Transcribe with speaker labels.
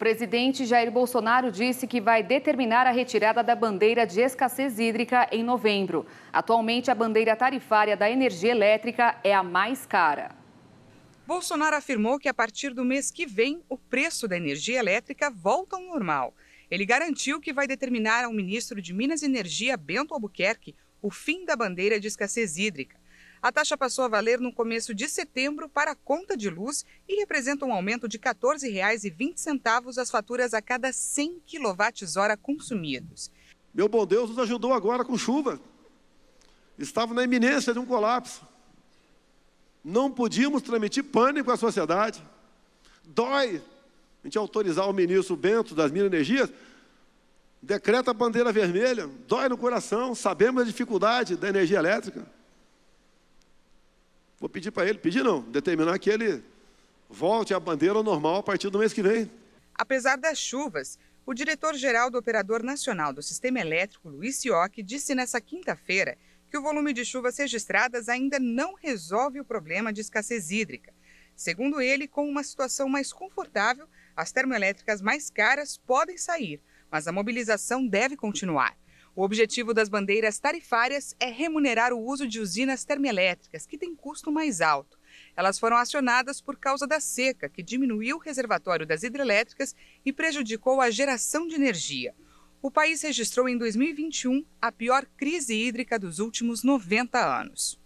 Speaker 1: presidente Jair Bolsonaro disse que vai determinar a retirada da bandeira de escassez hídrica em novembro. Atualmente, a bandeira tarifária da energia elétrica é a mais cara.
Speaker 2: Bolsonaro afirmou que a partir do mês que vem, o preço da energia elétrica volta ao normal. Ele garantiu que vai determinar ao ministro de Minas e Energia, Bento Albuquerque, o fim da bandeira de escassez hídrica. A taxa passou a valer no começo de setembro para a conta de luz e representa um aumento de R$ 14,20 as faturas a cada 100 kWh consumidos. Meu bom Deus nos ajudou
Speaker 3: agora com chuva. Estava na iminência de um colapso. Não podíamos transmitir pânico à sociedade. Dói a gente autorizar o ministro Bento das Minas Energias, decreta a bandeira vermelha, dói no coração, sabemos a dificuldade da energia elétrica. Vou pedir para ele, pedir não, determinar que ele volte à bandeira normal a partir do mês que vem.
Speaker 2: Apesar das chuvas, o diretor-geral do Operador Nacional do Sistema Elétrico, Luiz Sioc, disse nesta quinta-feira que o volume de chuvas registradas ainda não resolve o problema de escassez hídrica. Segundo ele, com uma situação mais confortável, as termoelétricas mais caras podem sair, mas a mobilização deve continuar. O objetivo das bandeiras tarifárias é remunerar o uso de usinas termoelétricas, que têm custo mais alto. Elas foram acionadas por causa da seca, que diminuiu o reservatório das hidrelétricas e prejudicou a geração de energia. O país registrou em 2021 a pior crise hídrica dos últimos 90 anos.